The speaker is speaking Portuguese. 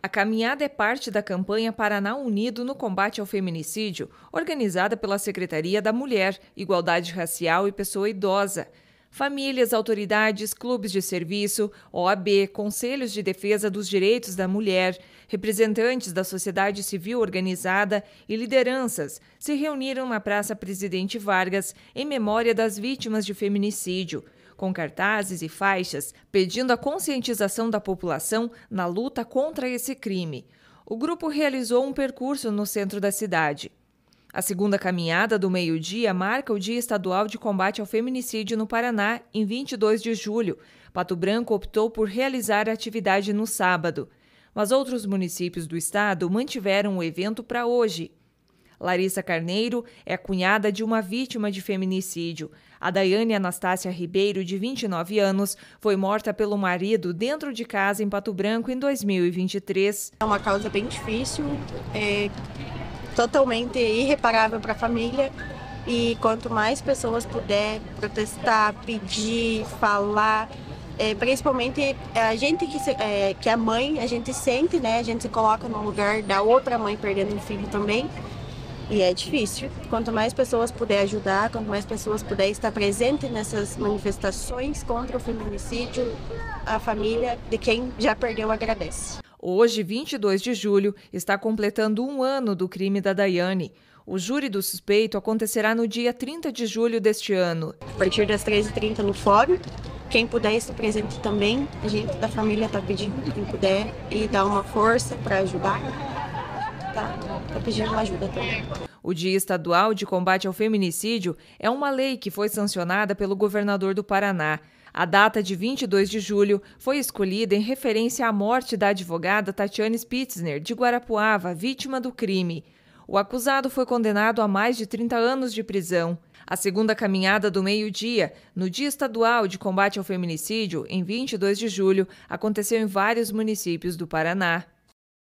A caminhada é parte da campanha Paraná Unido no combate ao feminicídio, organizada pela Secretaria da Mulher, Igualdade Racial e Pessoa Idosa. Famílias, autoridades, clubes de serviço, OAB, conselhos de defesa dos direitos da mulher, representantes da sociedade civil organizada e lideranças se reuniram na Praça Presidente Vargas em memória das vítimas de feminicídio com cartazes e faixas pedindo a conscientização da população na luta contra esse crime. O grupo realizou um percurso no centro da cidade. A segunda caminhada do meio-dia marca o Dia Estadual de Combate ao Feminicídio no Paraná, em 22 de julho. Pato Branco optou por realizar a atividade no sábado. Mas outros municípios do estado mantiveram o evento para hoje, Larissa Carneiro é cunhada de uma vítima de feminicídio. A Daiane Anastácia Ribeiro, de 29 anos, foi morta pelo marido dentro de casa em Pato Branco em 2023. É uma causa bem difícil, é totalmente irreparável para a família. E quanto mais pessoas puder protestar, pedir, falar, é, principalmente a gente que, se, é, que a é mãe, a gente sente, né? A gente se coloca no lugar da outra mãe perdendo um filho também. E é difícil. Quanto mais pessoas puder ajudar, quanto mais pessoas puder estar presente nessas manifestações contra o feminicídio, a família de quem já perdeu agradece. Hoje, 22 de julho, está completando um ano do crime da Daiane. O júri do suspeito acontecerá no dia 30 de julho deste ano. A partir das 13h30 no fórum. Quem puder estar presente também, a gente da família está pedindo, quem puder, e dar uma força para ajudar tá, tá pedindo uma ajuda também. O Dia Estadual de Combate ao Feminicídio é uma lei que foi sancionada pelo governador do Paraná. A data de 22 de julho foi escolhida em referência à morte da advogada Tatiane Spitzner, de Guarapuava, vítima do crime. O acusado foi condenado a mais de 30 anos de prisão. A segunda caminhada do meio-dia, no Dia Estadual de Combate ao Feminicídio, em 22 de julho, aconteceu em vários municípios do Paraná.